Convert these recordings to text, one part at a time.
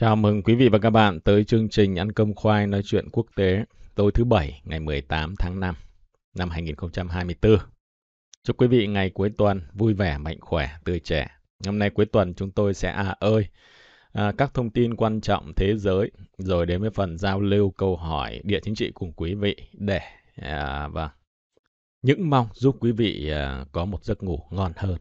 Chào mừng quý vị và các bạn tới chương trình Ăn cơm khoai nói chuyện quốc tế tối thứ Bảy ngày 18 tháng 5 năm 2024. Chúc quý vị ngày cuối tuần vui vẻ, mạnh khỏe, tươi trẻ. Hôm nay cuối tuần chúng tôi sẽ à ơi à, các thông tin quan trọng thế giới rồi đến với phần giao lưu câu hỏi địa chính trị cùng quý vị để à, và vâng. những mong giúp quý vị à, có một giấc ngủ ngon hơn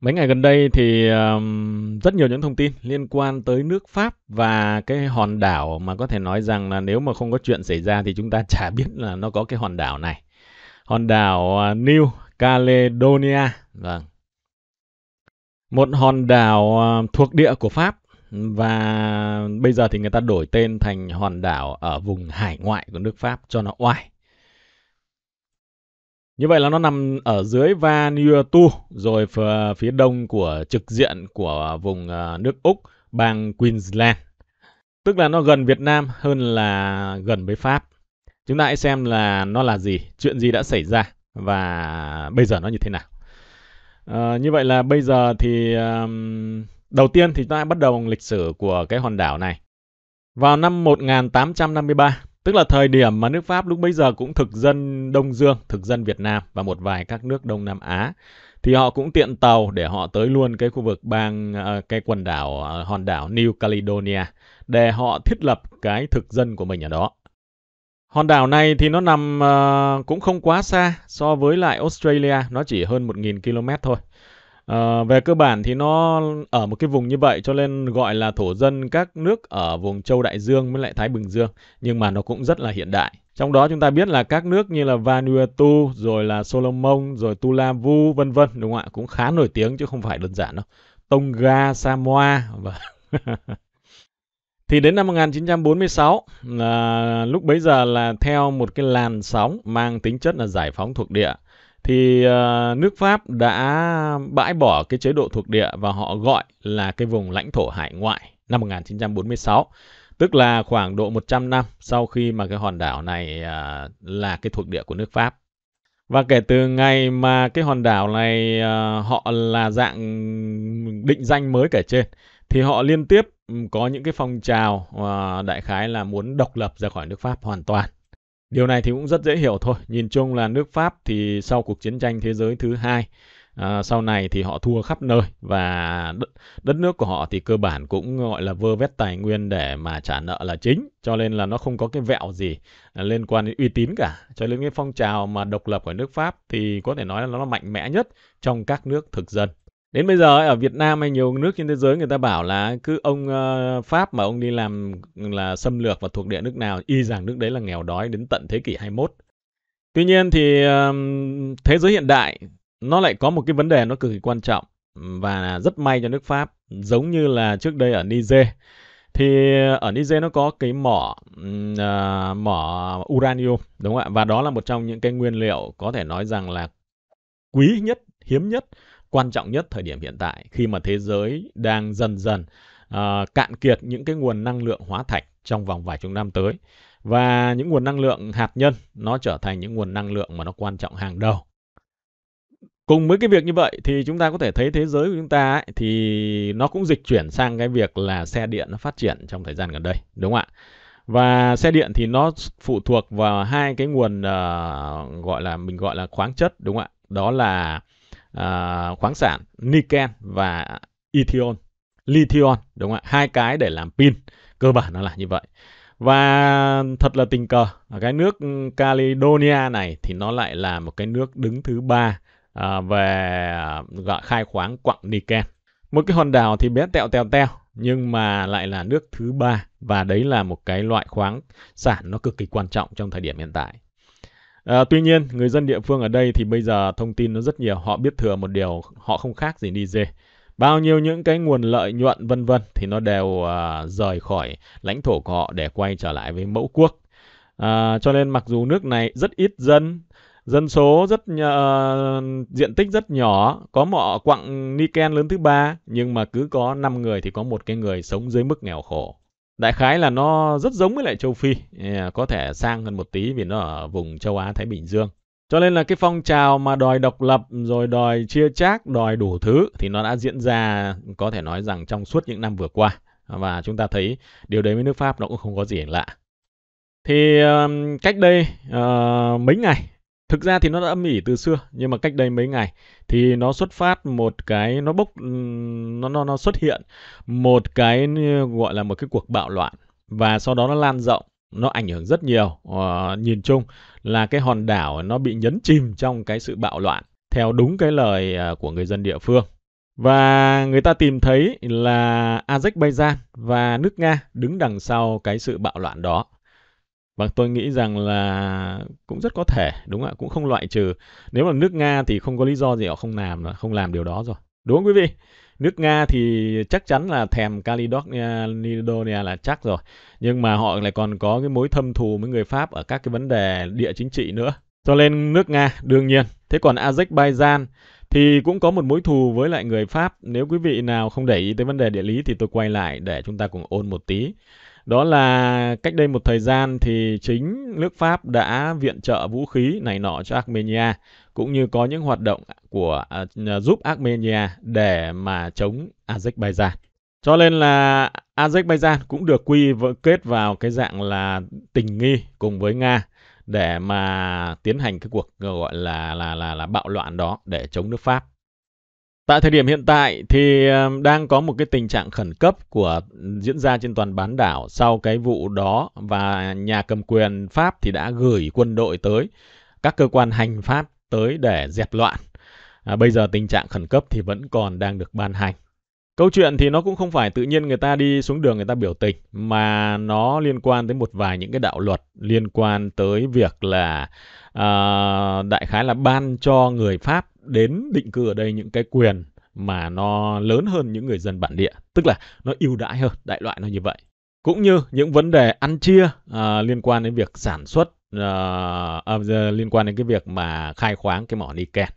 Mấy ngày gần đây thì um, rất nhiều những thông tin liên quan tới nước Pháp và cái hòn đảo mà có thể nói rằng là nếu mà không có chuyện xảy ra thì chúng ta chả biết là nó có cái hòn đảo này. Hòn đảo ờ, New Caledonia. Vâng. Một hòn đảo ờ, thuộc địa của Pháp và bây giờ thì người ta đổi tên thành hòn đảo ở vùng hải ngoại của nước Pháp cho nó oai. Như vậy là nó nằm ở dưới Vanuatu, rồi phía đông của trực diện của vùng à, nước Úc, bang Queensland. Tức là nó gần Việt Nam hơn là gần với Pháp. Chúng ta hãy xem là nó là gì, chuyện gì đã xảy ra và bây giờ nó như thế nào. À, như vậy là bây giờ thì um, đầu tiên thì chúng ta bắt đầu lịch sử của cái hòn đảo này. Vào năm 1853, Tức là thời điểm mà nước Pháp lúc bấy giờ cũng thực dân Đông Dương, thực dân Việt Nam và một vài các nước Đông Nam Á. Thì họ cũng tiện tàu để họ tới luôn cái khu vực bang, ờ, cái quần đảo, ờ, hòn đảo New Caledonia để họ thiết lập cái thực dân của mình ở đó. Hòn đảo này thì nó nằm uh, cũng không quá xa so với lại Australia, nó chỉ hơn 1.000 km thôi. À, về cơ bản thì nó ở một cái vùng như vậy cho nên gọi là thổ dân các nước ở vùng châu Đại Dương với lại Thái Bình Dương nhưng mà nó cũng rất là hiện đại. Trong đó chúng ta biết là các nước như là Vanuatu rồi là Solomon rồi Tulavu vân vân đúng không ạ cũng khá nổi tiếng chứ không phải đơn giản đâu. Tonga, Samoa và thì đến năm 1946 là lúc bấy giờ là theo một cái làn sóng mang tính chất là giải phóng thuộc địa thì ờ, nước Pháp đã bãi bỏ cái chế độ thuộc địa và họ gọi là cái vùng lãnh thổ hải ngoại năm 1946, tức là khoảng độ 100 năm sau khi mà cái hòn đảo này ờ, là cái thuộc địa của nước Pháp. Và kể từ ngày mà cái hòn đảo này ờ, họ là dạng định danh mới kể trên thì họ liên tiếp có những cái phong trào đại khái là muốn độc lập ra khỏi nước Pháp hoàn toàn Điều này thì cũng rất dễ hiểu thôi. Nhìn chung là nước Pháp thì sau cuộc chiến tranh thế giới thứ hai, à, sau này thì họ thua khắp nơi và đất, đất nước của họ thì cơ bản cũng gọi là vơ vét tài nguyên để mà trả nợ là chính. Cho nên là nó không có cái vẹo gì à, liên quan đến uy tín cả. Cho nên cái phong trào mà độc lập của nước Pháp thì có thể nói là nó mạnh mẽ nhất trong các nước thực dân đến bây giờ ở Việt Nam hay nhiều nước trên thế giới người ta bảo là cứ ông ờ, Pháp mà ông đi làm là xâm lược và thuộc địa nước nào y rằng nước đấy là nghèo đói đến tận thế kỷ 21 tuy nhiên thì thế giới hiện đại nó lại có một cái vấn đề nó cực kỳ quan trọng và rất may cho nước Pháp giống như là trước đây ở Niger thì ở Niger nó có cái mỏ uh, mỏ uranium đúng không ạ và đó là một trong những cái nguyên liệu có thể nói rằng là quý nhất hiếm nhất quan trọng nhất thời điểm hiện tại khi mà thế giới đang dần dần uh, cạn kiệt những cái nguồn năng lượng hóa thạch trong vòng vài chục năm tới và những nguồn năng lượng hạt nhân nó trở thành những nguồn năng lượng mà nó quan trọng hàng đầu cùng với cái việc như vậy thì chúng ta có thể thấy thế giới của chúng ta ấy, thì nó cũng dịch chuyển sang cái việc là xe điện nó phát triển trong thời gian gần đây đúng không ạ và xe điện thì nó phụ thuộc vào hai cái nguồn uh, gọi là mình gọi là khoáng chất đúng không ạ đó là À, khoáng sản nickel và Ethion, lithium đúng không ạ? Hai cái để làm pin, cơ bản nó là như vậy. Và thật là tình cờ, cái nước Caledonia này thì nó lại là một cái nước đứng thứ ba uh, về à, gọi khai khoáng quặng nickel. Một cái hòn đảo thì bé tẹo tẹo teo nhưng mà lại là nước thứ ba và đấy là một cái loại khoáng sản nó cực kỳ quan trọng trong thời điểm hiện tại. À, tuy nhiên, người dân địa phương ở đây thì bây giờ thông tin nó rất nhiều, họ biết thừa một điều, họ không khác gì Niger. Bao nhiêu những cái nguồn lợi nhuận vân vân thì nó đều à, rời khỏi lãnh thổ của họ để quay trở lại với mẫu quốc. À, cho nên mặc dù nước này rất ít dân, dân số rất uh, diện tích rất nhỏ, có mỏ quặng Niken lớn thứ ba nhưng mà cứ có 5 người thì có một cái người sống dưới mức nghèo khổ. Đại khái là nó rất giống với lại châu Phi, có thể sang hơn một tí vì nó ở vùng châu Á Thái Bình Dương. Cho nên là cái phong trào mà đòi độc lập rồi đòi chia chác, đòi đủ thứ thì nó đã diễn ra có thể nói rằng trong suốt những năm vừa qua. Và chúng ta thấy điều đấy với nước Pháp nó cũng không có gì lạ. Thì cách đây uh, mấy ngày Thực ra thì nó đã âm ỉ từ xưa nhưng mà cách đây mấy ngày thì nó xuất phát một cái nó bốc ừ, nó nó nó xuất hiện một cái ừ, gọi là một cái cuộc bạo loạn và sau đó nó lan rộng nó ảnh hưởng rất nhiều uh, nhìn chung là cái hòn đảo nó bị nhấn chìm trong cái sự bạo loạn theo đúng cái lời ờ, của người dân địa phương và người ta tìm thấy là Azerbaijan và nước Nga đứng đằng sau cái sự bạo loạn đó và tôi nghĩ rằng là cũng rất có thể, đúng không ạ, cũng không loại trừ. Nếu mà nước Nga thì không có lý do gì họ không làm không làm điều đó rồi. Đúng không quý vị? Nước Nga thì chắc chắn là thèm Caledonia là chắc rồi. Nhưng mà họ lại còn có cái mối thâm thù với người Pháp ở các cái vấn đề địa chính trị nữa. Cho nên nước Nga đương nhiên. Thế còn Azerbaijan thì cũng có một mối thù với lại người Pháp. Nếu quý vị nào không để ý tới vấn đề địa lý thì tôi quay lại để chúng ta cùng ôn một tí. Đó là cách đây một thời gian thì chính nước Pháp đã viện trợ vũ khí này nọ cho Armenia cũng như có những hoạt động của uh, giúp Armenia để mà chống Azerbaijan. Cho nên là Azerbaijan cũng được quy kết vào cái dạng là tình nghi cùng với Nga để mà tiến hành cái cuộc gọi là là là là bạo loạn đó để chống nước Pháp. Tại thời điểm hiện tại thì đang có một cái tình trạng khẩn cấp của diễn ra trên toàn bán đảo sau cái vụ đó và nhà cầm quyền Pháp thì đã gửi quân đội tới các cơ quan hành pháp tới để dẹp loạn. À, bây giờ tình trạng khẩn cấp thì vẫn còn đang được ban hành. Câu chuyện thì nó cũng không phải tự nhiên người ta đi xuống đường người ta biểu tình mà nó liên quan tới một vài những cái đạo luật liên quan tới việc là uh, đại khái là ban cho người Pháp đến định cư ở đây những cái quyền mà nó lớn hơn những người dân bản địa, tức là nó ưu đãi hơn, đại loại nó như vậy. Cũng như những vấn đề ăn chia uh, liên quan đến việc sản xuất uh, uh, liên quan đến cái việc mà khai khoáng cái mỏ Niken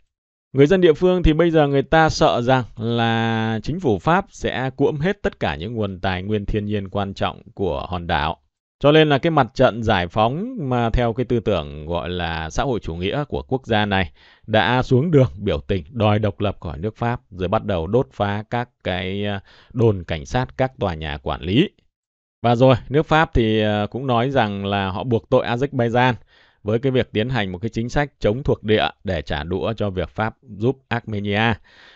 Người dân địa phương thì bây giờ người ta sợ rằng là chính phủ Pháp sẽ cuỗm hết tất cả những nguồn tài nguyên thiên nhiên quan trọng của hòn đảo. Cho nên là cái mặt trận giải phóng mà theo cái tư tưởng gọi là xã hội chủ nghĩa của quốc gia này đã xuống đường biểu tình đòi độc lập khỏi nước Pháp rồi bắt đầu đốt phá các cái ờ, đồn cảnh sát, các tòa nhà quản lý. Và rồi, nước Pháp thì ờ, cũng nói rằng là họ buộc tội Azerbaijan với cái việc tiến hành một cái chính sách chống thuộc địa để trả đũa cho việc Pháp giúp Armenia.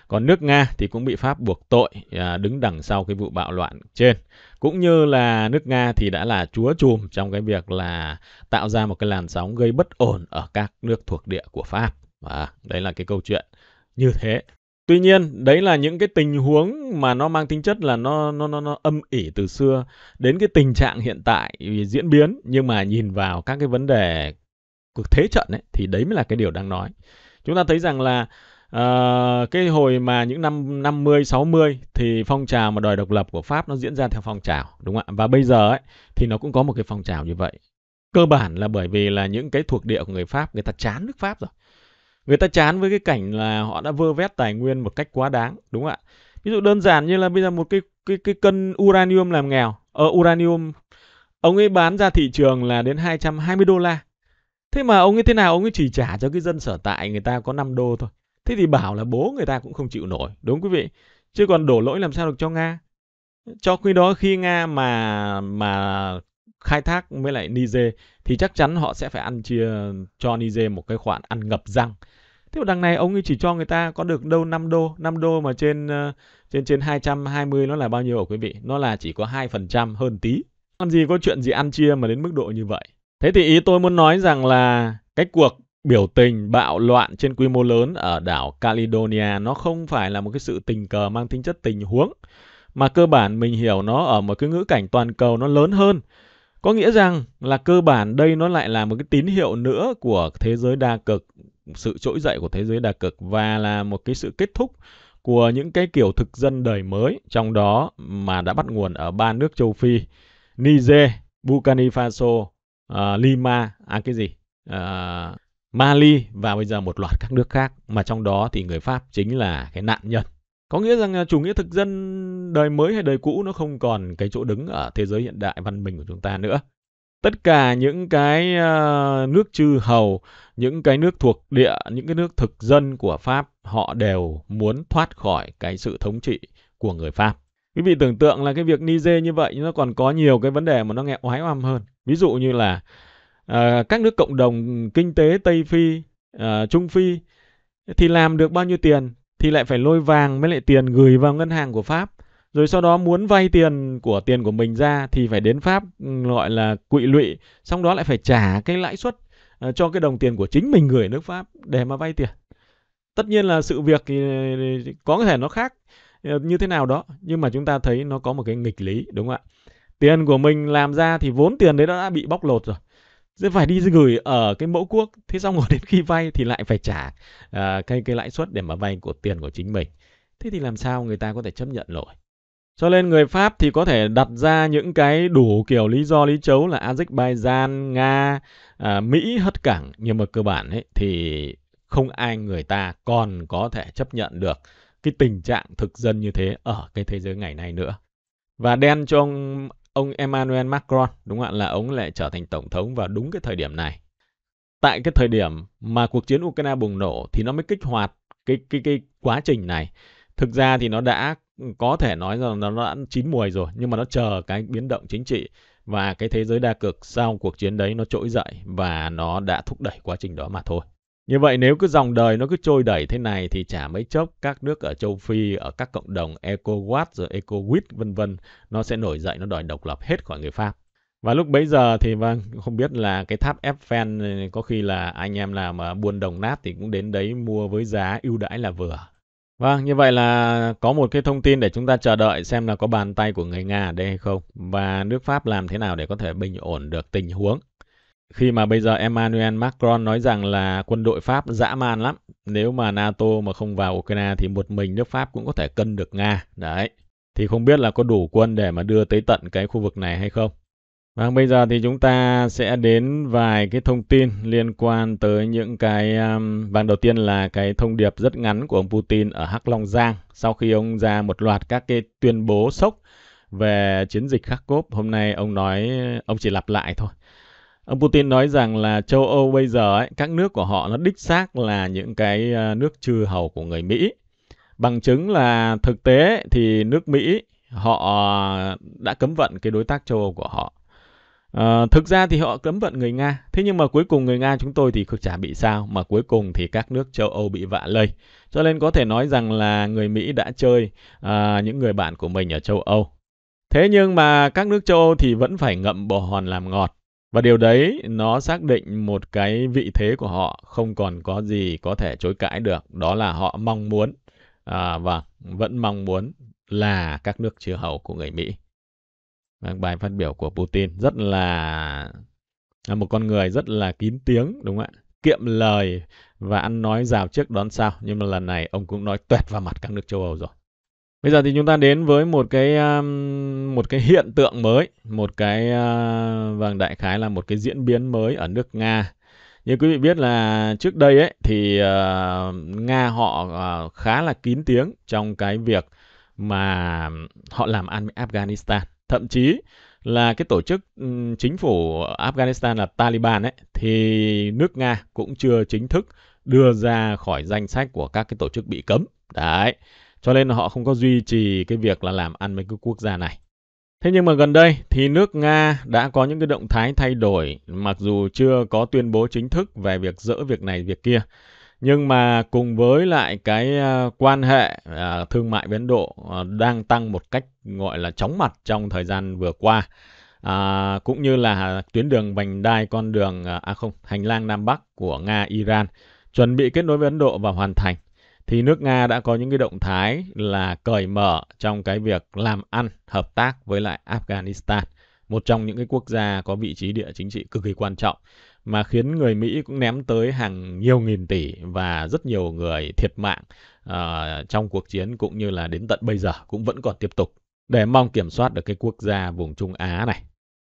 Còn nước Nga thì cũng bị Pháp buộc tội à, đứng đằng sau cái vụ bạo loạn trên. Cũng như là nước Nga thì đã là chúa chùm trong cái việc là tạo ra một cái làn sóng gây bất ổn ở các nước thuộc địa của Pháp. và đấy là cái câu chuyện như thế. Tuy nhiên, đấy là những cái tình huống mà nó mang tính chất là nó nó nó, nó âm ỉ từ xưa đến cái tình trạng hiện tại diễn biến nhưng mà nhìn vào các cái vấn đề cuộc thế trận ấy, thì đấy mới là cái điều đang nói. Chúng ta thấy rằng là uh, cái hồi mà những năm 50 60 thì phong trào mà đòi độc lập của Pháp nó diễn ra theo phong trào đúng không ạ? Và bây giờ ấy thì nó cũng có một cái phong trào như vậy. Cơ bản là bởi vì là những cái thuộc địa của người Pháp người ta chán nước Pháp rồi. Người ta chán với cái cảnh là họ đã vơ vét tài nguyên một cách quá đáng đúng không ạ? Ví dụ đơn giản như là bây giờ một cái cái cái cân uranium làm nghèo, ở ờ, uh, uranium ông ấy bán ra thị trường là đến 220 đô la Thế mà ông ấy thế nào, ông ấy chỉ trả cho cái dân sở tại người ta có 5 đô thôi. Thế thì bảo là bố người ta cũng không chịu nổi, đúng quý vị? Chứ còn đổ lỗi làm sao được cho Nga? Cho khi đó khi Nga mà mà khai thác với lại Niger thì chắc chắn họ sẽ phải ăn chia cho Niger một cái khoản ăn ngập răng. Thế mà đằng này ông ấy chỉ cho người ta có được đâu 5 đô, 5 đô mà trên ờ, trên trên 220 nó là bao nhiêu hả quý vị? Nó là chỉ có 2% hơn tí. Làm gì có chuyện gì ăn chia mà đến mức độ như vậy. Thế thì ý tôi muốn nói rằng là cái cuộc biểu tình bạo loạn trên quy mô lớn ở đảo Caledonia nó không phải là một cái sự tình cờ mang tính chất tình huống mà cơ bản mình hiểu nó ở một cái ngữ cảnh toàn cầu nó lớn hơn. Có nghĩa rằng là cơ bản đây nó lại là một cái tín hiệu nữa của thế giới đa cực, sự trỗi dậy của thế giới đa cực và là một cái sự kết thúc của những cái kiểu thực dân đời mới trong đó mà đã bắt nguồn ở ba nước châu Phi, Niger, Burkina Faso, uh, Lima, à cái gì, uh, Mali và bây giờ một loạt các nước khác mà trong đó thì người Pháp chính là cái nạn nhân. Có nghĩa rằng chủ nghĩa thực dân đời mới hay đời cũ nó không còn cái chỗ đứng ở thế giới hiện đại văn minh của chúng ta nữa. Tất cả những cái uh, nước chư hầu, những cái nước thuộc địa, những cái nước thực dân của Pháp họ đều muốn thoát khỏi cái sự thống trị của người Pháp. Quý vị tưởng tượng là cái việc Niger như vậy nó còn có nhiều cái vấn đề mà nó nghe oái oăm hơn. Ví dụ như là à, các nước cộng đồng kinh tế Tây Phi, à, Trung Phi thì làm được bao nhiêu tiền thì lại phải lôi vàng mới lại tiền gửi vào ngân hàng của Pháp. Rồi sau đó muốn vay tiền của tiền của mình ra thì phải đến Pháp ừ, gọi là quỵ lụy, xong đó lại phải trả cái lãi suất à, cho cái đồng tiền của chính mình gửi nước Pháp để mà vay tiền. Tất nhiên là sự việc thì có thể nó khác như thế nào đó nhưng mà chúng ta thấy nó có một cái nghịch lý đúng không ạ tiền của mình làm ra thì vốn tiền đấy nó đã bị bóc lột rồi sẽ phải đi gửi ở cái mẫu quốc thế xong rồi đến khi vay thì lại phải trả à, cái cái lãi suất để mà vay của tiền của chính mình thế thì làm sao người ta có thể chấp nhận nổi cho nên người Pháp thì có thể đặt ra những cái đủ kiểu lý do lý chấu là Azerbaijan, Nga, à, Mỹ hất cảng. Nhưng mà cơ bản ấy, thì không ai người ta còn có thể chấp nhận được cái tình trạng thực dân như thế ở cái thế giới ngày nay nữa. Và đen cho ông ông Emmanuel Macron, đúng không ạ, là ông lại trở thành tổng thống vào đúng cái thời điểm này. Tại cái thời điểm mà cuộc chiến Ukraine bùng nổ thì nó mới kích hoạt cái cái cái quá trình này. Thực ra thì nó đã có thể nói rằng nó đã chín mùi rồi nhưng mà nó chờ cái biến động chính trị và cái thế giới đa cực sau cuộc chiến đấy nó trỗi dậy và nó đã thúc đẩy quá trình đó mà thôi. Như vậy nếu cứ dòng đời nó cứ trôi đẩy thế này thì chả mấy chốc các nước ở châu Phi, ở các cộng đồng ECOWAS rồi ECOWIS vân vân nó sẽ nổi dậy nó đòi độc lập hết khỏi người Pháp. Và lúc bấy giờ thì vâng, không biết là cái tháp Eiffel có khi là anh em làm buôn đồng nát thì cũng đến đấy mua với giá ưu đãi là vừa. Vâng, như vậy là có một cái thông tin để chúng ta chờ đợi xem là có bàn tay của người Nga ở đây hay không và nước Pháp làm thế nào để có thể bình ổn được tình huống khi mà bây giờ Emmanuel Macron nói rằng là quân đội Pháp dã man lắm. Nếu mà NATO mà không vào Ukraine thì một mình nước Pháp cũng có thể cân được Nga. Đấy. Thì không biết là có đủ quân để mà đưa tới tận cái khu vực này hay không. Và vâng, bây giờ thì chúng ta sẽ đến vài cái thông tin liên quan tới những cái... Um, vàng đầu tiên là cái thông điệp rất ngắn của ông Putin ở Hắc Long Giang sau khi ông ra một loạt các cái tuyên bố sốc về chiến dịch Kharkov. Hôm nay ông nói, ông chỉ lặp lại thôi Ông Putin nói rằng là châu Âu bây giờ ấy, các nước của họ nó đích xác là những cái ờ, nước chư hầu của người Mỹ. Bằng chứng là thực tế thì nước Mỹ họ đã cấm vận cái đối tác châu Âu của họ. À, thực ra thì họ cấm vận người Nga, thế nhưng mà cuối cùng người Nga chúng tôi thì cực chả bị sao, mà cuối cùng thì các nước châu Âu bị vạ lây. Cho nên có thể nói rằng là người Mỹ đã chơi à, những người bạn của mình ở châu Âu. Thế nhưng mà các nước châu Âu thì vẫn phải ngậm bồ hòn làm ngọt và điều đấy nó xác định một cái vị thế của họ không còn có gì có thể chối cãi được. Đó là họ mong muốn à, và vẫn mong muốn là các nước chư hầu của người Mỹ. Vâng, bài phát biểu của Putin rất là là một con người rất là kín tiếng đúng không ạ? Kiệm lời và ăn nói rào trước đón sau. Nhưng mà lần này ông cũng nói tuyệt vào mặt các nước châu Âu rồi. Bây giờ thì chúng ta đến với một cái um, một cái hiện tượng mới, một cái uh, vàng đại khái là một cái diễn biến mới ở nước Nga. Như quý vị biết là trước đây ấy thì ờ, Nga họ ờ, khá là kín tiếng trong cái việc mà họ làm ăn với Afghanistan. Thậm chí là cái tổ chức ừ, chính phủ Afghanistan là Taliban ấy thì nước Nga cũng chưa chính thức đưa ra khỏi danh sách của các cái tổ chức bị cấm. Đấy cho nên họ không có duy trì cái việc là làm ăn với cái quốc gia này. Thế nhưng mà gần đây thì nước Nga đã có những cái động thái thay đổi mặc dù chưa có tuyên bố chính thức về việc dỡ việc này việc kia. Nhưng mà cùng với lại cái à, quan hệ à, thương mại với Ấn Độ à, đang tăng một cách gọi là chóng mặt trong thời gian vừa qua. À, cũng như là tuyến đường vành đai con đường à không hành lang Nam Bắc của Nga Iran chuẩn bị kết nối với Ấn Độ và hoàn thành thì nước Nga đã có những cái động thái là cởi mở trong cái việc làm ăn, hợp tác với lại Afghanistan, một trong những cái quốc gia có vị trí địa chính trị cực kỳ quan trọng mà khiến người Mỹ cũng ném tới hàng nhiều nghìn tỷ và rất nhiều người thiệt mạng uh, trong cuộc chiến cũng như là đến tận bây giờ cũng vẫn còn tiếp tục để mong kiểm soát được cái quốc gia vùng Trung Á này.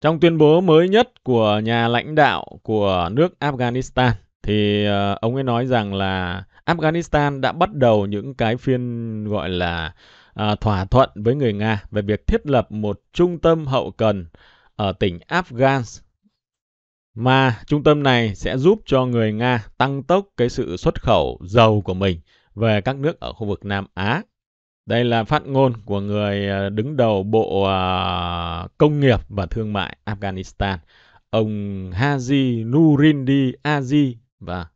Trong tuyên bố mới nhất của nhà lãnh đạo của nước Afghanistan thì uh, ông ấy nói rằng là Afghanistan đã bắt đầu những cái phiên gọi là à, thỏa thuận với người Nga về việc thiết lập một trung tâm hậu cần ở tỉnh Afghan mà trung tâm này sẽ giúp cho người Nga tăng tốc cái sự xuất khẩu dầu của mình về các nước ở khu vực Nam Á. Đây là phát ngôn của người à, đứng đầu Bộ à, Công nghiệp và Thương mại Afghanistan, ông Haji Nurindi Azi và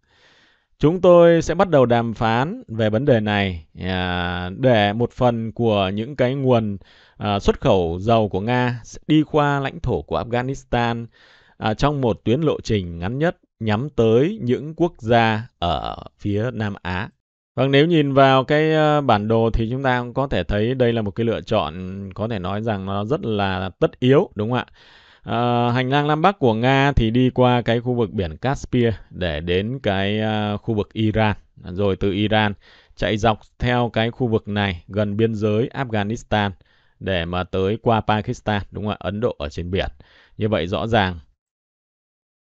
Chúng tôi sẽ bắt đầu đàm phán về vấn đề này à, để một phần của những cái nguồn à, xuất khẩu dầu của Nga đi qua lãnh thổ của Afghanistan à, trong một tuyến lộ trình ngắn nhất nhắm tới những quốc gia ở phía Nam Á. Vâng, nếu nhìn vào cái à, bản đồ thì chúng ta cũng có thể thấy đây là một cái lựa chọn có thể nói rằng nó rất là tất yếu, đúng không ạ? À, hành lang Nam Bắc của Nga thì đi qua cái khu vực biển Caspia để đến cái uh, khu vực Iran, rồi từ Iran chạy dọc theo cái khu vực này gần biên giới Afghanistan để mà tới qua Pakistan, đúng không ạ? Ấn Độ ở trên biển. Như vậy rõ ràng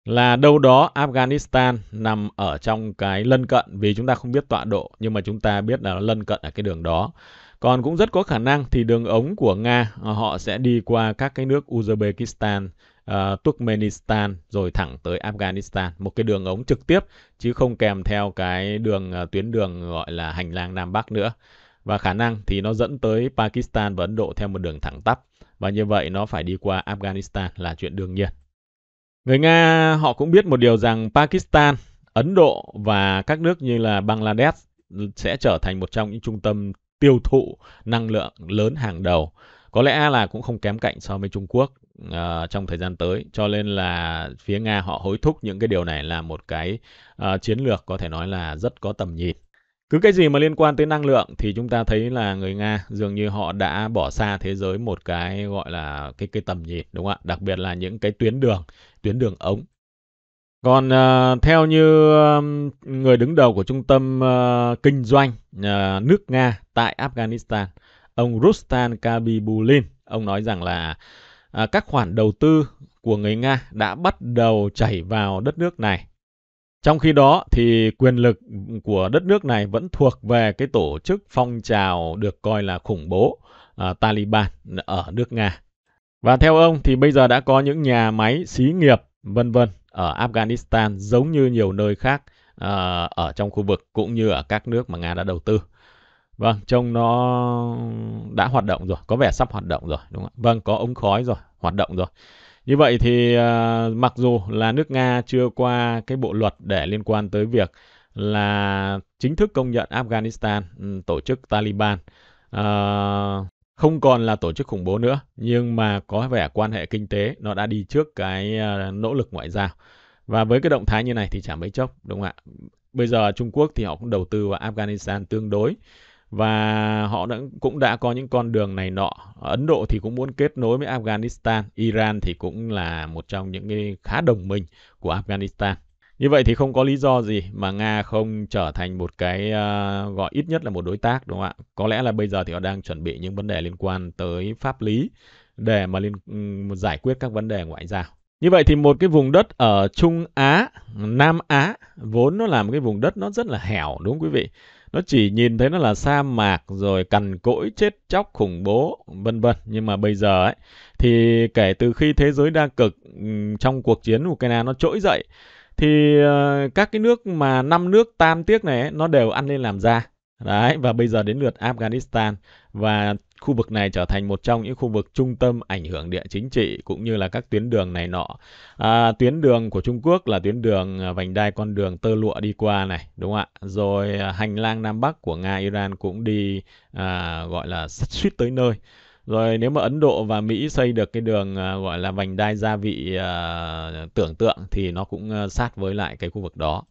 là đâu đó Afghanistan nằm ở trong cái lân cận vì chúng ta không biết tọa độ nhưng mà chúng ta biết là nó lân cận ở cái đường đó. Còn cũng rất có khả năng thì đường ống của Nga ờ, họ sẽ đi qua các cái nước Uzbekistan, uh, Turkmenistan rồi thẳng tới Afghanistan, một cái đường ống trực tiếp chứ không kèm theo cái đường uh, tuyến đường gọi là hành lang Nam Bắc nữa. Và khả năng thì nó dẫn tới Pakistan và Ấn Độ theo một đường thẳng tắp và như vậy nó phải đi qua Afghanistan là chuyện đương nhiên. Người Nga họ cũng biết một điều rằng Pakistan, Ấn Độ và các nước như là Bangladesh sẽ trở thành một trong những trung tâm tiêu thụ năng lượng lớn hàng đầu có lẽ là cũng không kém cạnh so với Trung Quốc uh, trong thời gian tới cho nên là phía Nga họ hối thúc những cái điều này là một cái uh, chiến lược có thể nói là rất có tầm nhìn cứ cái gì mà liên quan tới năng lượng thì chúng ta thấy là người Nga dường như họ đã bỏ xa thế giới một cái gọi là cái cái tầm nhìn đúng không ạ? Đặc biệt là những cái tuyến đường, tuyến đường ống còn uh, theo như um, người đứng đầu của trung tâm uh, kinh doanh uh, nước Nga tại Afghanistan, ông Rustan Kabibulin, ông nói rằng là uh, các khoản đầu tư của người Nga đã bắt đầu chảy vào đất nước này. Trong khi đó thì quyền lực của đất nước này vẫn thuộc về cái tổ chức phong trào được coi là khủng bố uh, Taliban ở nước Nga. Và theo ông thì bây giờ đã có những nhà máy xí nghiệp vân vân ở Afghanistan giống như nhiều nơi khác ờ, ở trong khu vực cũng như ở các nước mà Nga đã đầu tư. Vâng, trông nó đã hoạt động rồi, có vẻ sắp hoạt động rồi đúng không Vâng, có ống khói rồi, hoạt động rồi. Như vậy thì ờ, mặc dù là nước Nga chưa qua cái bộ luật để liên quan tới việc là chính thức công nhận Afghanistan ừ, tổ chức Taliban. Uh, không còn là tổ chức khủng bố nữa nhưng mà có vẻ quan hệ kinh tế nó đã đi trước cái ờ, nỗ lực ngoại giao và với cái động thái như này thì chả mấy chốc đúng không ạ bây giờ Trung Quốc thì họ cũng đầu tư vào Afghanistan tương đối và họ đã, cũng đã có những con đường này nọ Ấn Độ thì cũng muốn kết nối với Afghanistan Iran thì cũng là một trong những cái khá đồng minh của Afghanistan như vậy thì không có lý do gì mà Nga không trở thành một cái uh, gọi ít nhất là một đối tác đúng không ạ? Có lẽ là bây giờ thì họ đang chuẩn bị những vấn đề liên quan tới pháp lý để mà liên um, giải quyết các vấn đề ngoại giao. Như vậy thì một cái vùng đất ở Trung Á, Nam Á vốn nó là một cái vùng đất nó rất là hẻo đúng không quý vị? Nó chỉ nhìn thấy nó là sa mạc rồi cằn cỗi chết chóc khủng bố vân vân nhưng mà bây giờ ấy thì kể từ khi thế giới đa cực ừ, trong cuộc chiến Ukraine nó trỗi dậy thì ờ, các cái nước mà năm nước tan tiếc này nó đều ăn lên làm ra đấy và bây giờ đến lượt Afghanistan và khu vực này trở thành một trong những khu vực trung tâm ảnh hưởng địa chính trị cũng như là các tuyến đường này nọ. À, tuyến đường của Trung Quốc là tuyến đường à, vành đai con đường tơ lụa đi qua này, đúng không ạ? Rồi à, hành lang Nam Bắc của Nga Iran cũng đi à, gọi là suýt tới nơi. Rồi nếu mà Ấn Độ và Mỹ xây được cái đường à, gọi là vành đai gia vị à, tưởng tượng thì nó cũng à, sát với lại cái khu vực đó.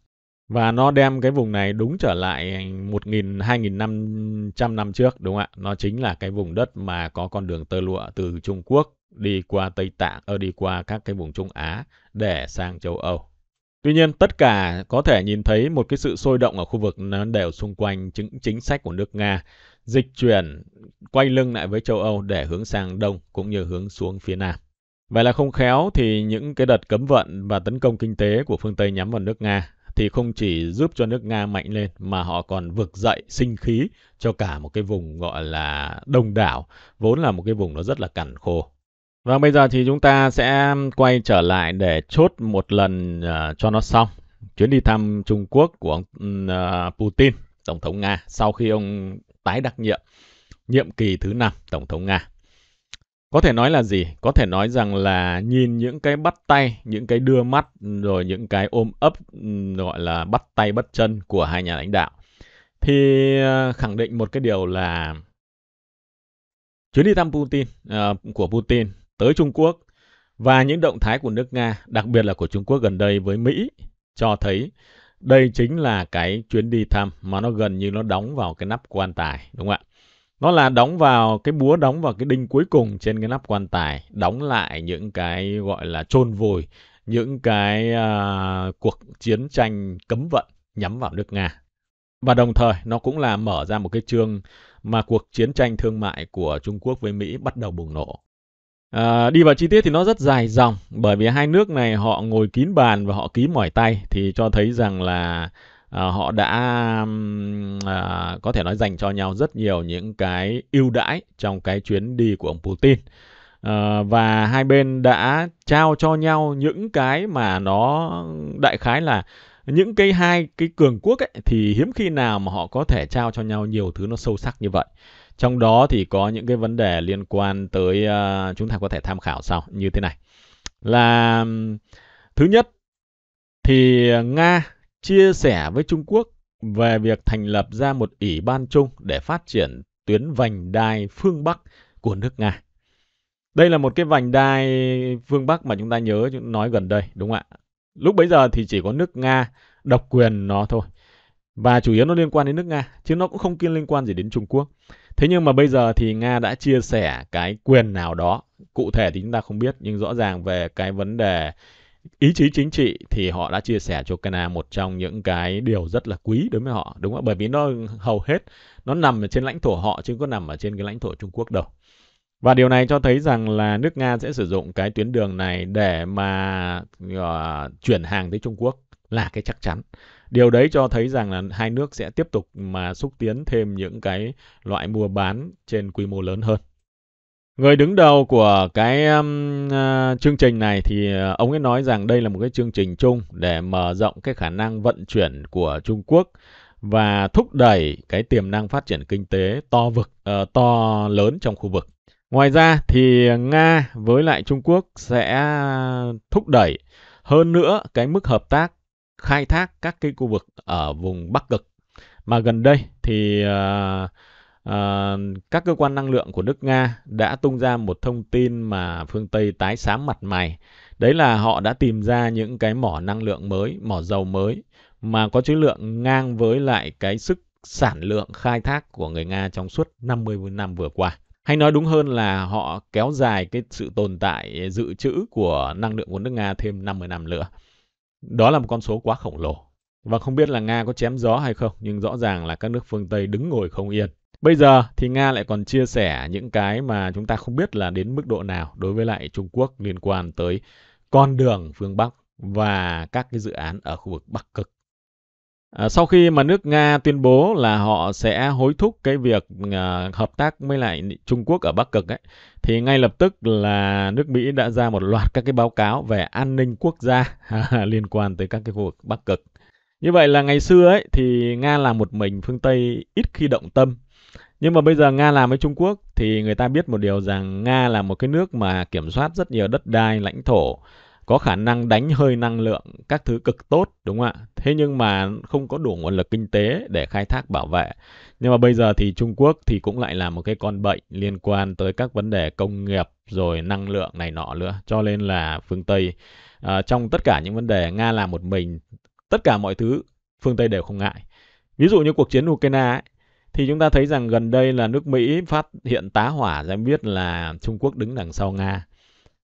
Và nó đem cái vùng này đúng trở lại 1.000, 2.500 năm trước đúng không ạ? Nó chính là cái vùng đất mà có con đường tơ lụa từ Trung Quốc đi qua Tây Tạng, ở ờ, đi qua các cái vùng Trung Á để sang châu Âu. Tuy nhiên, tất cả có thể nhìn thấy một cái sự sôi động ở khu vực nó đều xung quanh chính chính sách của nước Nga dịch chuyển quay lưng lại với châu Âu để hướng sang đông cũng như hướng xuống phía nam. Vậy là không khéo thì những cái đợt cấm vận và tấn công kinh tế của phương Tây nhắm vào nước Nga thì không chỉ giúp cho nước Nga mạnh lên mà họ còn vực dậy sinh khí cho cả một cái vùng gọi là đông đảo, vốn là một cái vùng nó rất là cằn khô. Và vâng, bây giờ thì chúng ta sẽ quay trở lại để chốt một lần uh, cho nó xong chuyến đi thăm Trung Quốc của ông uh, Putin, tổng thống Nga sau khi ông tái đắc nhiệm, nhiệm kỳ thứ năm Tổng thống Nga. Có thể nói là gì? Có thể nói rằng là nhìn những cái bắt tay, những cái đưa mắt, rồi những cái ôm ấp gọi là bắt tay bắt chân của hai nhà lãnh đạo. Thì ờ, khẳng định một cái điều là chuyến đi thăm Putin ờ, của Putin tới Trung Quốc và những động thái của nước Nga, đặc biệt là của Trung Quốc gần đây với Mỹ cho thấy đây chính là cái chuyến đi thăm mà nó gần như nó đóng vào cái nắp quan tài, đúng không ạ? Nó là đóng vào cái búa đóng vào cái đinh cuối cùng trên cái nắp quan tài, đóng lại những cái gọi là chôn vùi những cái uh, cuộc chiến tranh cấm vận nhắm vào nước Nga. Và đồng thời nó cũng là mở ra một cái chương mà cuộc chiến tranh thương mại của Trung Quốc với Mỹ bắt đầu bùng nổ. À, đi vào chi tiết thì nó rất dài dòng bởi vì hai nước này họ ngồi kín bàn và họ ký mỏi tay thì cho thấy rằng là à, họ đã à, có thể nói dành cho nhau rất nhiều những cái ưu đãi trong cái chuyến đi của ông Putin à, và hai bên đã trao cho nhau những cái mà nó đại khái là những cái hai cái cường quốc ấy thì hiếm khi nào mà họ có thể trao cho nhau nhiều thứ nó sâu sắc như vậy trong đó thì có những cái vấn đề liên quan tới uh, chúng ta có thể tham khảo sau như thế này. Là thứ nhất thì Nga chia sẻ với Trung Quốc về việc thành lập ra một ủy ban chung để phát triển tuyến vành đai phương Bắc của nước Nga. Đây là một cái vành đai phương Bắc mà chúng ta nhớ nói gần đây, đúng không ạ? Lúc bấy giờ thì chỉ có nước Nga độc quyền nó thôi. Và chủ yếu nó liên quan đến nước Nga, chứ nó cũng không liên quan gì đến Trung Quốc. Thế nhưng mà bây giờ thì Nga đã chia sẻ cái quyền nào đó, cụ thể thì chúng ta không biết nhưng rõ ràng về cái vấn đề ý chí chính trị thì họ đã chia sẻ cho Ukraine một trong những cái điều rất là quý đối với họ, đúng không? Bởi vì nó hầu hết nó nằm ở trên lãnh thổ họ chứ không có nằm ở trên cái lãnh thổ Trung Quốc đâu. Và điều này cho thấy rằng là nước Nga sẽ sử dụng cái tuyến đường này để mà uh, chuyển hàng tới Trung Quốc là cái chắc chắn điều đấy cho thấy rằng là hai nước sẽ tiếp tục mà xúc tiến thêm những cái loại mua bán trên quy mô lớn hơn người đứng đầu của cái um, uh, chương trình này thì à, ông ấy nói rằng đây là một cái chương trình chung để mở rộng cái khả năng vận chuyển của Trung Quốc và thúc đẩy cái tiềm năng phát triển kinh tế to vực uh, to lớn trong khu vực. Ngoài ra thì Nga với lại Trung Quốc sẽ thúc đẩy hơn nữa cái mức hợp tác khai thác các cái khu vực ở vùng Bắc Cực. Mà gần đây thì uh, uh, các cơ quan năng lượng của nước Nga đã tung ra một thông tin mà phương Tây tái xám mặt mày. Đấy là họ đã tìm ra những cái mỏ năng lượng mới, mỏ dầu mới mà có chữ lượng ngang với lại cái sức sản lượng khai thác của người Nga trong suốt 50 năm vừa qua. Hay nói đúng hơn là họ kéo dài cái sự tồn tại dự trữ của năng lượng của nước Nga thêm 50 năm nữa. Đó là một con số quá khổng lồ. Và không biết là Nga có chém gió hay không, nhưng rõ ràng là các nước phương Tây đứng ngồi không yên. Bây giờ thì Nga lại còn chia sẻ những cái mà chúng ta không biết là đến mức độ nào đối với lại Trung Quốc liên quan tới con đường phương Bắc và các cái dự án ở khu vực Bắc Cực. À, sau khi mà nước Nga tuyên bố là họ sẽ hối thúc cái việc à, hợp tác với lại Trung Quốc ở Bắc Cực ấy, thì ngay lập tức là nước Mỹ đã ra một loạt các cái báo cáo về an ninh quốc gia liên quan tới các cái khu vực Bắc Cực. Như vậy là ngày xưa ấy thì Nga làm một mình phương Tây ít khi động tâm. Nhưng mà bây giờ Nga làm với Trung Quốc thì người ta biết một điều rằng Nga là một cái nước mà kiểm soát rất nhiều đất đai, lãnh thổ, có khả năng đánh hơi năng lượng các thứ cực tốt đúng không ạ thế nhưng mà không có đủ nguồn lực kinh tế để khai thác bảo vệ nhưng mà bây giờ thì trung quốc thì cũng lại là một cái con bệnh liên quan tới các vấn đề công nghiệp rồi năng lượng này nọ nữa cho nên là phương tây à, trong tất cả những vấn đề nga làm một mình tất cả mọi thứ phương tây đều không ngại ví dụ như cuộc chiến ukraine ấy, thì chúng ta thấy rằng gần đây là nước mỹ phát hiện tá hỏa ra biết là trung quốc đứng đằng sau nga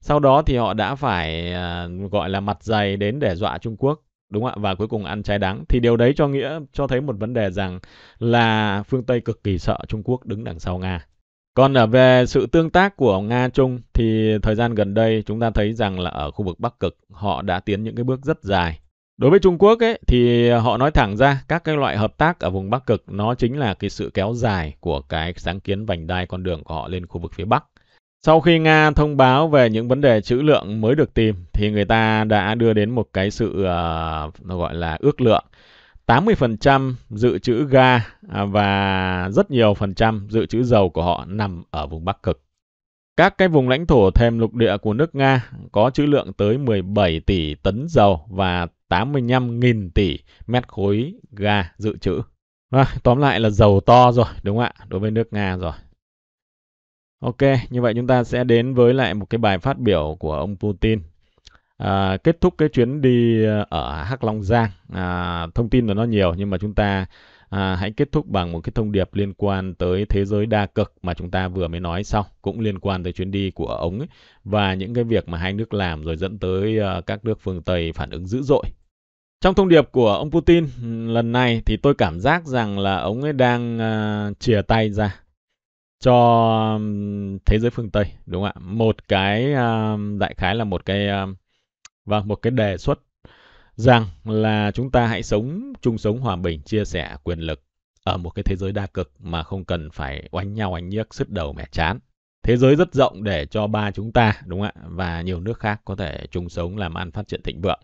sau đó thì họ đã phải à, gọi là mặt dày đến để dọa Trung Quốc đúng không ạ và cuối cùng ăn trái đắng thì điều đấy cho nghĩa cho thấy một vấn đề rằng là phương Tây cực kỳ sợ Trung Quốc đứng đằng sau Nga. Còn ở về sự tương tác của Nga Trung thì thời gian gần đây chúng ta thấy rằng là ở khu vực Bắc Cực họ đã tiến những cái bước rất dài. Đối với Trung Quốc ấy thì họ nói thẳng ra các cái loại hợp tác ở vùng Bắc Cực nó chính là cái sự kéo dài của cái sáng kiến vành đai con đường của họ lên khu vực phía Bắc. Sau khi Nga thông báo về những vấn đề trữ lượng mới được tìm thì người ta đã đưa đến một cái sự uh, gọi là ước lượng 80% dự trữ ga à, và rất nhiều phần trăm dự trữ dầu của họ nằm ở vùng Bắc Cực. Các cái vùng lãnh thổ thềm lục địa của nước Nga có trữ lượng tới 17 tỷ tấn dầu và 85.000 tỷ mét khối ga dự trữ. À, tóm lại là dầu to rồi, đúng không ạ? Đối với nước Nga rồi. Ok, như vậy chúng ta sẽ đến với lại một cái bài phát biểu của ông Putin. À, kết thúc cái chuyến đi ờ, ở Hắc Long Giang. À, thông tin là nó nhiều nhưng mà chúng ta à, hãy kết thúc bằng một cái thông điệp liên quan tới thế giới đa cực mà chúng ta vừa mới nói xong cũng liên quan tới chuyến đi của ông ấy và những cái việc mà hai nước làm rồi dẫn tới uh, các nước phương Tây phản ứng dữ dội. Trong thông điệp của ông Putin lần này thì tôi cảm giác rằng là ông ấy đang uh, ờ, chìa tay ra cho thế giới phương Tây đúng không ạ? Một cái đại khái là một cái vâng một cái đề xuất rằng là chúng ta hãy sống chung sống hòa bình, chia sẻ quyền lực ở một cái thế giới đa cực mà không cần phải oánh nhau oánh nhiếc sứt đầu mẻ chán. Thế giới rất rộng để cho ba chúng ta đúng không ạ? Và nhiều nước khác có thể chung sống làm ăn phát triển thịnh vượng.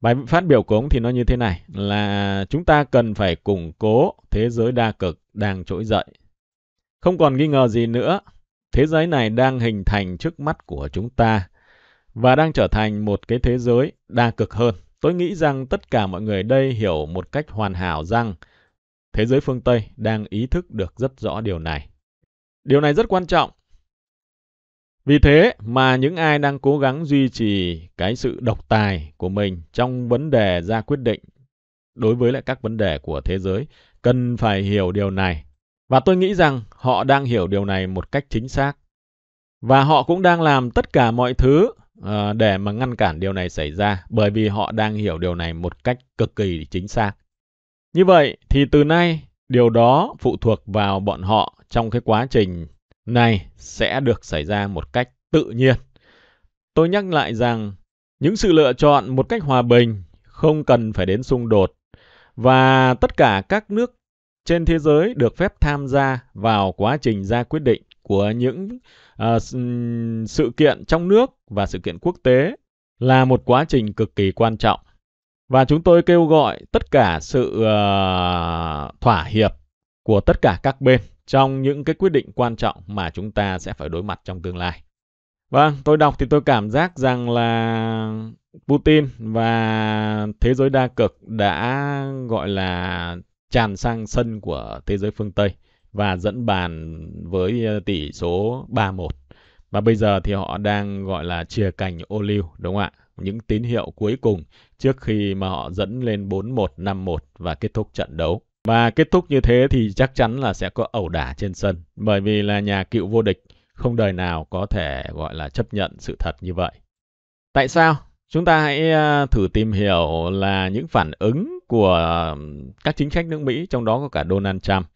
Bài phát biểu của ông thì nó như thế này là chúng ta cần phải củng cố thế giới đa cực đang trỗi dậy không còn nghi ngờ gì nữa, thế giới này đang hình thành trước mắt của chúng ta và đang trở thành một cái thế giới đa cực hơn. Tôi nghĩ rằng tất cả mọi người đây hiểu một cách hoàn hảo rằng thế giới phương Tây đang ý thức được rất rõ điều này. Điều này rất quan trọng. Vì thế mà những ai đang cố gắng duy trì cái sự độc tài của mình trong vấn đề ra quyết định đối với lại các vấn đề của thế giới cần phải hiểu điều này và tôi nghĩ rằng họ đang hiểu điều này một cách chính xác. Và họ cũng đang làm tất cả mọi thứ uh, để mà ngăn cản điều này xảy ra bởi vì họ đang hiểu điều này một cách cực kỳ chính xác. Như vậy thì từ nay điều đó phụ thuộc vào bọn họ trong cái quá trình này sẽ được xảy ra một cách tự nhiên. Tôi nhắc lại rằng những sự lựa chọn một cách hòa bình không cần phải đến xung đột và tất cả các nước trên thế giới được phép tham gia vào quá trình ra quyết định của những uh, sự kiện trong nước và sự kiện quốc tế là một quá trình cực kỳ quan trọng và chúng tôi kêu gọi tất cả sự uh, thỏa hiệp của tất cả các bên trong những cái quyết định quan trọng mà chúng ta sẽ phải đối mặt trong tương lai. Vâng, tôi đọc thì tôi cảm giác rằng là Putin và thế giới đa cực đã gọi là tràn sang sân của thế giới phương Tây và dẫn bàn với ờ, tỷ số 3-1. Và bây giờ thì họ đang gọi là chìa cành ô liu đúng không ạ? Những tín hiệu cuối cùng trước khi mà họ dẫn lên 4-1, 5-1 và kết thúc trận đấu. Và kết thúc như thế thì chắc chắn là sẽ có ẩu đả trên sân, bởi vì là nhà cựu vô địch không đời nào có thể gọi là chấp nhận sự thật như vậy. Tại sao? Chúng ta hãy ờ, thử tìm hiểu là những phản ứng của các chính khách nước Mỹ, trong đó có cả Donald Trump.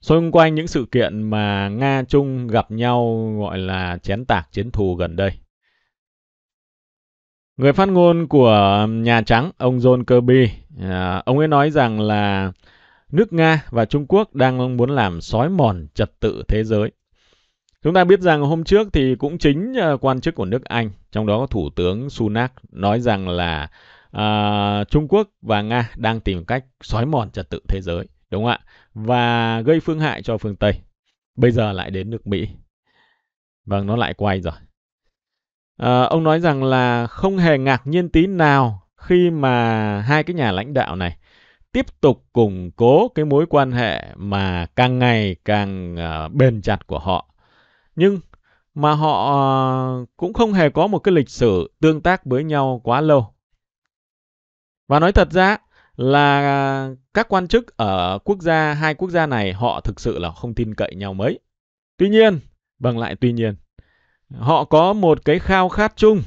Xung quanh những sự kiện mà Nga Trung gặp nhau gọi là chén tạc chiến thù gần đây. Người phát ngôn của Nhà Trắng, ông John Kirby, à, ông ấy nói rằng là nước Nga và Trung Quốc đang muốn làm sói mòn trật tự thế giới. Chúng ta biết rằng hôm trước thì cũng chính à, quan chức của nước Anh, trong đó có Thủ tướng Sunak nói rằng là à, Trung Quốc và Nga đang tìm cách xói mòn trật tự thế giới, đúng không ạ? Và gây phương hại cho phương Tây. Bây giờ lại đến nước Mỹ. Vâng, nó lại quay rồi. À, ông nói rằng là không hề ngạc nhiên tí nào khi mà hai cái nhà lãnh đạo này tiếp tục củng cố cái mối quan hệ mà càng ngày càng uh, bền chặt của họ. Nhưng mà họ à, cũng không hề có một cái lịch sử tương tác với nhau quá lâu và nói thật ra là các quan chức ở quốc gia hai quốc gia này họ thực sự là không tin cậy nhau mấy. Tuy nhiên, bằng vâng lại tuy nhiên, họ có một cái khao khát chung.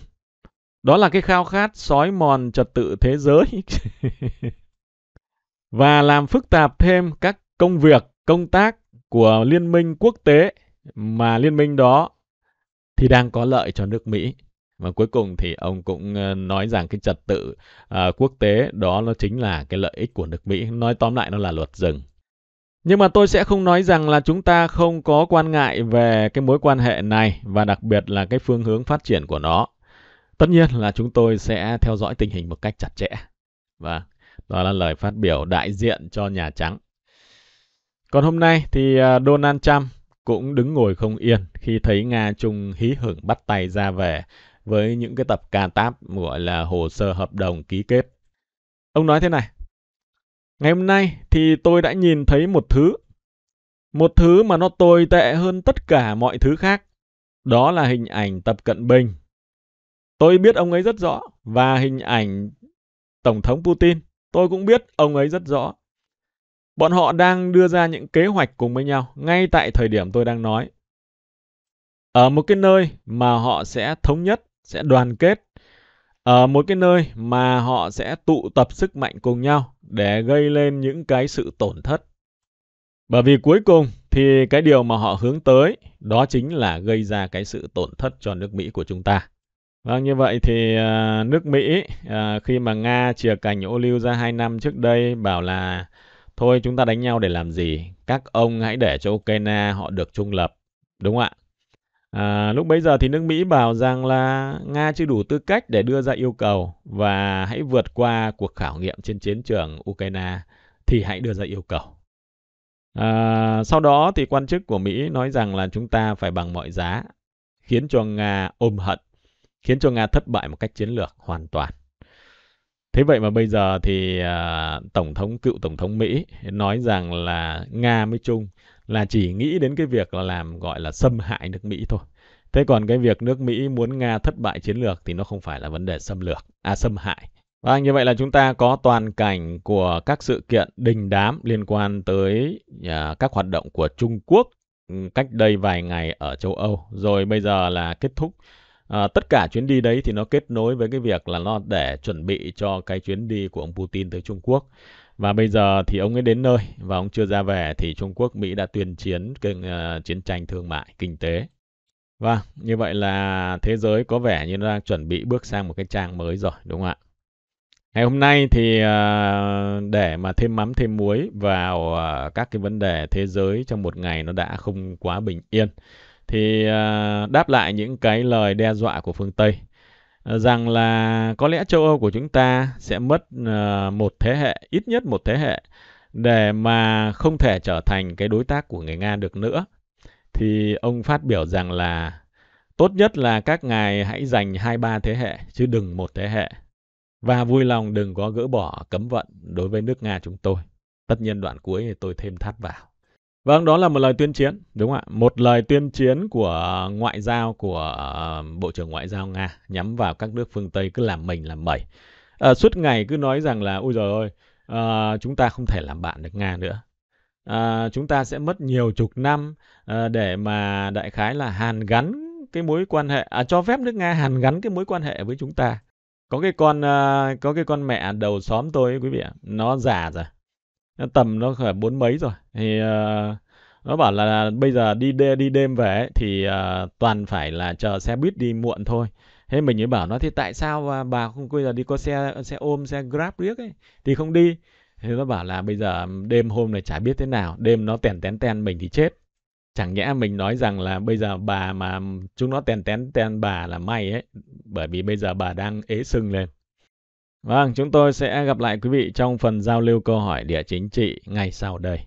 Đó là cái khao khát sói mòn trật tự thế giới và làm phức tạp thêm các công việc, công tác của liên minh quốc tế mà liên minh đó thì đang có lợi cho nước Mỹ và cuối cùng thì ông cũng ờ, nói rằng cái trật tự à, quốc tế đó nó chính là cái lợi ích của nước Mỹ nói tóm lại nó là luật rừng nhưng mà tôi sẽ không nói rằng là chúng ta không có quan ngại về cái mối quan hệ này và đặc biệt là cái phương hướng phát triển của nó tất nhiên là chúng tôi sẽ theo dõi tình hình một cách chặt chẽ và vâng, đó là lời phát biểu đại diện cho Nhà Trắng còn hôm nay thì ờ, Donald Trump cũng đứng ngồi không yên khi thấy Nga Trung hí hưởng bắt tay ra về với những cái tập ca táp gọi là hồ sơ hợp đồng ký kết. Ông nói thế này, ngày hôm nay thì tôi đã nhìn thấy một thứ, một thứ mà nó tồi tệ hơn tất cả mọi thứ khác, đó là hình ảnh Tập Cận Bình. Tôi biết ông ấy rất rõ và hình ảnh Tổng thống Putin, tôi cũng biết ông ấy rất rõ. Bọn họ đang đưa ra những kế hoạch cùng với nhau ngay tại thời điểm tôi đang nói. Ở một cái nơi mà họ sẽ thống nhất sẽ đoàn kết ở ờ, một cái nơi mà họ sẽ tụ tập sức mạnh cùng nhau để gây lên những cái sự tổn thất. Bởi vì cuối cùng thì cái điều mà họ hướng tới đó chính là gây ra cái sự tổn thất cho nước Mỹ của chúng ta. Vâng, như vậy thì ờ, nước Mỹ ờ, khi mà Nga chìa cành ô lưu ra hai năm trước đây bảo là thôi chúng ta đánh nhau để làm gì? Các ông hãy để cho Ukraine họ được trung lập. Đúng không ạ? À, lúc bấy giờ thì nước Mỹ bảo rằng là Nga chưa đủ tư cách để đưa ra yêu cầu và hãy vượt qua cuộc khảo nghiệm trên chiến trường Ukraine thì hãy đưa ra yêu cầu. À, sau đó thì quan chức của Mỹ nói rằng là chúng ta phải bằng mọi giá khiến cho Nga ôm hận, khiến cho Nga thất bại một cách chiến lược hoàn toàn. Thế vậy mà bây giờ thì uh, tổng thống cựu tổng thống Mỹ nói rằng là Nga mới chung là chỉ nghĩ đến cái việc là làm gọi là xâm hại nước Mỹ thôi. Thế còn cái việc nước Mỹ muốn Nga thất bại chiến lược thì nó không phải là vấn đề xâm lược, à xâm hại. Và như vậy là chúng ta có toàn cảnh của các sự kiện đình đám liên quan tới à, các hoạt động của Trung Quốc ừ, cách đây vài ngày ở châu Âu. Rồi bây giờ là kết thúc. À, tất cả chuyến đi đấy thì nó kết nối với cái việc là nó để chuẩn bị cho cái chuyến đi của ông Putin tới Trung Quốc. Và bây giờ thì ông ấy đến nơi và ông chưa ra về thì Trung Quốc Mỹ đã tuyên chiến cái, uh, ờ, chiến tranh thương mại kinh tế. và vâng, như vậy là thế giới có vẻ như nó đang chuẩn bị bước sang một cái trang mới rồi, đúng không ạ? Ngày hôm nay thì uh, để mà thêm mắm thêm muối vào uh, các cái vấn đề thế giới trong một ngày nó đã không quá bình yên thì uh, đáp lại những cái lời đe dọa của phương Tây Ờ, rằng là có lẽ châu Âu của chúng ta sẽ mất ờ, một thế hệ, ít nhất một thế hệ để mà không thể trở thành cái đối tác của người Nga được nữa. Thì ông phát biểu rằng là tốt nhất là các ngài hãy dành hai ba thế hệ chứ đừng một thế hệ. Và vui lòng đừng có gỡ bỏ cấm vận đối với nước Nga chúng tôi. Tất nhiên đoạn cuối thì tôi thêm thắt vào. Vâng, đó là một lời tuyên chiến, đúng không ạ? Một lời tuyên chiến của ngoại giao của ờ, Bộ trưởng Ngoại giao Nga nhắm vào các nước phương Tây cứ làm mình làm mẩy. À, ờ, suốt ngày cứ nói rằng là ôi giời ơi, à, chúng ta không thể làm bạn được Nga nữa. À, chúng ta sẽ mất nhiều chục năm à, để mà đại khái là hàn gắn cái mối quan hệ à, cho phép nước Nga hàn gắn cái mối quan hệ với chúng ta. Có cái con à, có cái con mẹ đầu xóm tôi quý vị ạ, nó già rồi, tầm nó khoảng bốn mấy rồi thì uh, nó bảo là bây giờ đi đêm, đi đêm về thì uh, toàn phải là chờ xe buýt đi muộn thôi thế mình mới bảo nó thì tại sao à, bà không bây giờ đi có xe xe ôm xe grab riết ấy thì không đi thế nó bảo là bây giờ đêm hôm này chả biết thế nào đêm nó tèn tén tèn mình thì chết chẳng nhẽ mình nói rằng là bây giờ bà mà chúng nó tèn tén tèn bà là may ấy bởi vì bây giờ bà đang ế sưng lên Vâng, chúng tôi sẽ gặp lại quý vị trong phần giao lưu câu hỏi địa chính trị ngay sau đây.